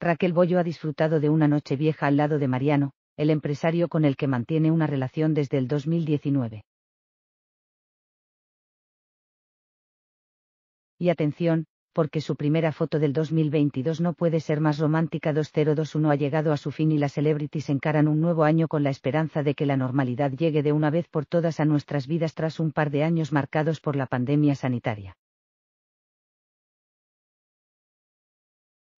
Raquel Bollo ha disfrutado de una noche vieja al lado de Mariano, el empresario con el que mantiene una relación desde el 2019. Y atención, porque su primera foto del 2022 no puede ser más romántica 2021 ha llegado a su fin y las celebrities encaran un nuevo año con la esperanza de que la normalidad llegue de una vez por todas a nuestras vidas tras un par de años marcados por la pandemia sanitaria.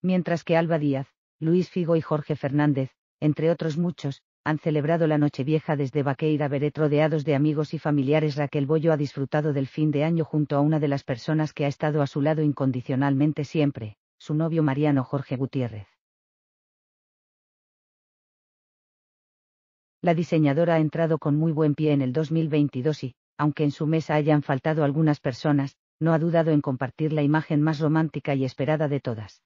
mientras que Alba Díaz, Luis Figo y Jorge Fernández, entre otros muchos, han celebrado la Nochevieja desde Baqueira Beret rodeados de amigos y familiares. Raquel Bollo ha disfrutado del fin de año junto a una de las personas que ha estado a su lado incondicionalmente siempre, su novio Mariano Jorge Gutiérrez. La diseñadora ha entrado con muy buen pie en el 2022 y, aunque en su mesa hayan faltado algunas personas, no ha dudado en compartir la imagen más romántica y esperada de todas.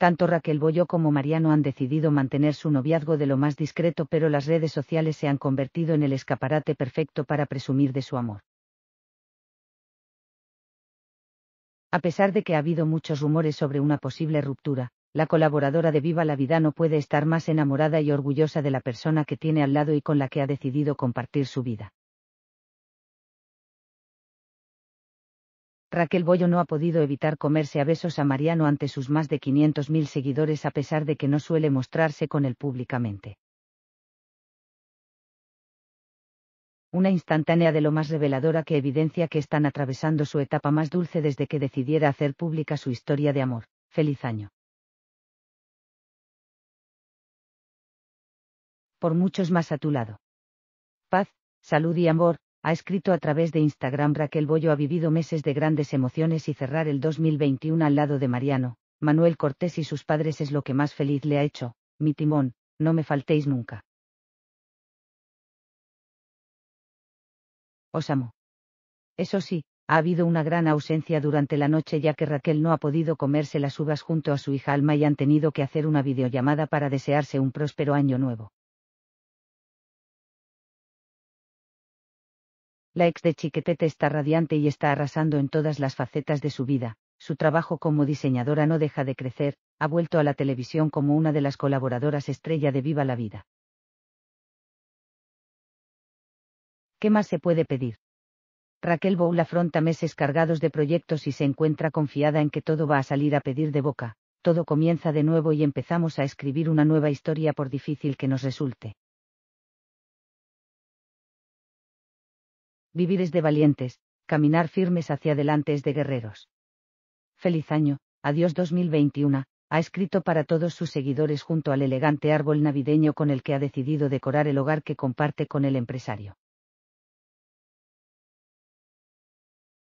tanto Raquel Boyo como Mariano han decidido mantener su noviazgo de lo más discreto, pero las redes sociales se han convertido en el escaparate perfecto para presumir de su amor. A pesar de que ha habido muchos rumores sobre una posible ruptura, la colaboradora de Viva la Vida no puede estar más enamorada y orgullosa de la persona que tiene al lado y con la que ha decidido compartir su vida. Raquel Bollo no ha podido evitar comerse a besos a Mariano ante sus más de 500.000 seguidores a pesar de que no suele mostrarse con él públicamente. Una instantánea de lo más reveladora que evidencia que están atravesando su etapa más dulce desde que decidiera hacer pública su historia de amor. Feliz año. Por muchos más a tu lado. Paz, salud y amor, ha escrito a través de Instagram Raquel Bollo ha vivido meses de grandes emociones y cerrar el 2021 al lado de Mariano, Manuel Cortés y sus padres es lo que más feliz le ha hecho, mi timón, no me faltéis nunca. Os amo. Eso sí, ha habido una gran ausencia durante la noche ya que Raquel no ha podido comerse las uvas junto a su hija Alma y han tenido que hacer una videollamada para desearse un próspero año nuevo. La ex de Chiquetete está radiante y está arrasando en todas las facetas de su vida. Su trabajo como diseñadora no deja de crecer, ha vuelto a la televisión como una de las colaboradoras estrella de Viva la Vida. ¿Qué más se puede pedir? Raquel Bowl afronta meses cargados de proyectos y se encuentra confiada en que todo va a salir a pedir de boca, todo comienza de nuevo y empezamos a escribir una nueva historia por difícil que nos resulte. Vivir es de valientes, caminar firmes hacia adelante es de guerreros. Feliz año, adiós 2021, ha escrito para todos sus seguidores junto al elegante árbol navideño con el que ha decidido decorar el hogar que comparte con el empresario.